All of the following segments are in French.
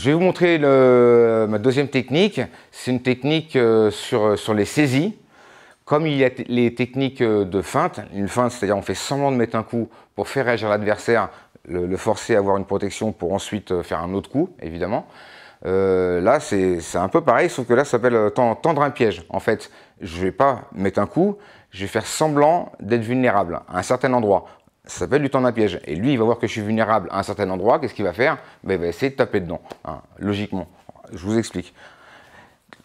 Je vais vous montrer ma deuxième technique. C'est une technique euh, euh, sur, les saisies. Comme il y a les techniques euh, de feinte, une feinte, c'est-à-dire on fait semblant de mettre un coup pour faire réagir l'adversaire, le, forcer à avoir une protection pour ensuite faire un autre coup, évidemment. là, c'est un peu pareil, sauf que là, ça s'appelle tendre un piège. En fait, je ne vais pas mettre un coup, je vais faire semblant d'être vulnérable à un certain endroit ça s'appelle du temps d'un piège. Et lui, il va voir que je suis vulnérable à un certain endroit, qu'est-ce qu'il va faire ben, Il va essayer de taper dedans, hein, logiquement. Je vous explique.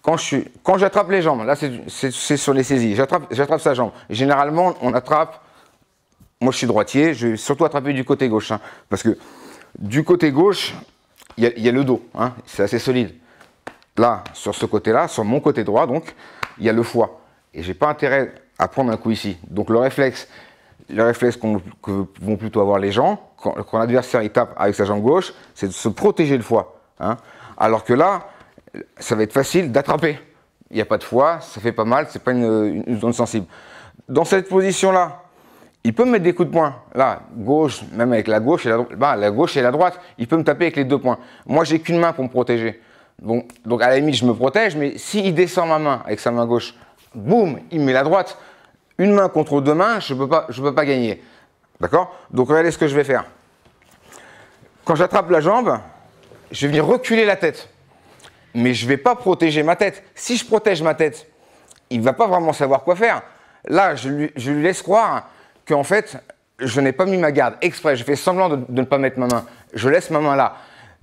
Quand j'attrape quand les jambes, là c'est sur les saisies, j'attrape sa jambe. Généralement, on attrape, moi je suis droitier, je vais surtout attraper du côté gauche. Hein, parce que du côté gauche, il y, a le dos, hein, c'est assez solide. Là, sur ce côté-là, sur mon côté droit, donc, il y a le foie. Et j'ai pas intérêt à prendre un coup ici. Donc le réflexe le réflexe que vont plutôt avoir les gens, quand, l'adversaire tape avec sa jambe gauche, c'est de se protéger le foie. Hein. Alors que là, ça va être facile d'attraper. Il n'y a pas de foie, ça fait pas mal, c'est pas une, zone sensible. Dans cette position-là, il peut me mettre des coups de poing. Là, gauche, même avec la gauche et la, bah, la gauche et la droite, il peut me taper avec les deux poings. Moi, j'ai qu'une main pour me protéger. donc à la limite, je me protège, mais s'il descend ma main avec sa main gauche, boum, il met la droite une main contre deux mains, je ne peux, pas, gagner. D'accord Donc regardez ce que je vais faire. Quand j'attrape la jambe, je vais venir reculer la tête. Mais je ne vais pas protéger ma tête. Si je protège ma tête, il ne va pas vraiment savoir quoi faire. Là, je lui, laisse croire qu'en fait, je n'ai pas mis ma garde exprès. Je fais semblant de ne pas mettre ma main. Je laisse ma main là.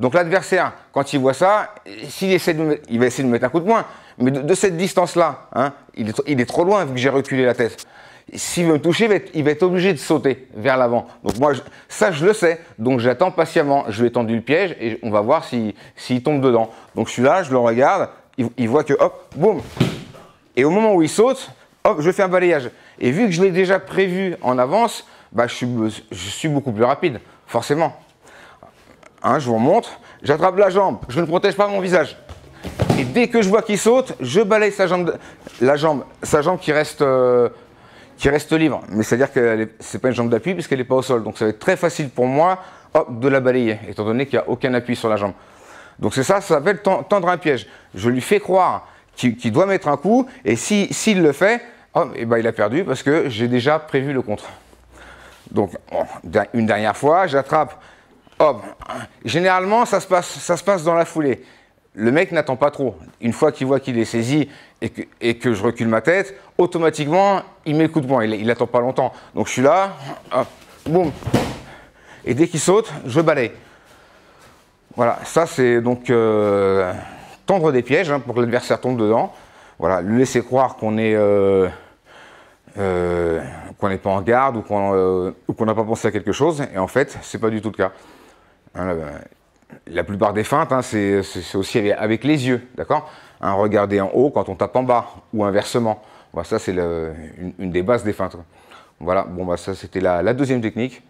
Donc l'adversaire, quand il voit ça, s'il essaie de, il va essayer de mettre un coup de poing. Mais de, cette distance-là, hein, il, est, trop loin vu que j'ai reculé la tête. S'il veut me toucher, il va, être, obligé de sauter vers l'avant. Donc moi, ça je le sais. Donc j'attends patiemment. Je lui ai tendu le piège et on va voir s'il si, tombe dedans. Donc celui-là, je le regarde. Il, voit que hop, boum. Et au moment où il saute, hop, je fais un balayage. Et vu que je l'ai déjà prévu en avance, bah, je suis beaucoup plus rapide, forcément. Hein, je vous remonte. J'attrape la jambe. Je ne protège pas mon visage. Et dès que je vois qu'il saute, je balaye sa jambe, la jambe, sa jambe qui reste, euh, qui reste libre. Mais c'est-à-dire que ce n'est pas une jambe d'appui puisqu'elle n'est pas au sol. Donc ça va être très facile pour moi de la balayer, étant donné qu'il n'y a aucun appui sur la jambe. Donc c'est ça, ça s'appelle tendre un piège. Je lui fais croire qu'il doit mettre un coup, et s'il si, le fait, eh ben il a perdu parce que j'ai déjà prévu le contre. Donc, une dernière fois, j'attrape Oh, ben, généralement, ça se, passe, ça se passe dans la foulée. Le mec n'attend pas trop. Une fois qu'il voit qu'il est saisi et que, je recule ma tête, automatiquement, il m'écoute moins. Il n'attend pas longtemps. Donc je suis là, hop, boum. Et dès qu'il saute, je balaye. Voilà, ça c'est donc euh, tendre des pièges hein, pour que l'adversaire tombe dedans. Voilà, lui laisser croire qu'on est euh, euh, qu'on n'est pas en garde ou qu'on n'a pas pensé à quelque chose. Et en fait, c'est pas du tout le cas. Hein, la plupart des feintes, hein, c'est aussi avec les yeux, d'accord Regarder en haut quand on tape en bas, ou inversement. Bah, ça, c'est une, des bases des feintes. Voilà, bon, bah, ça, c'était la deuxième technique.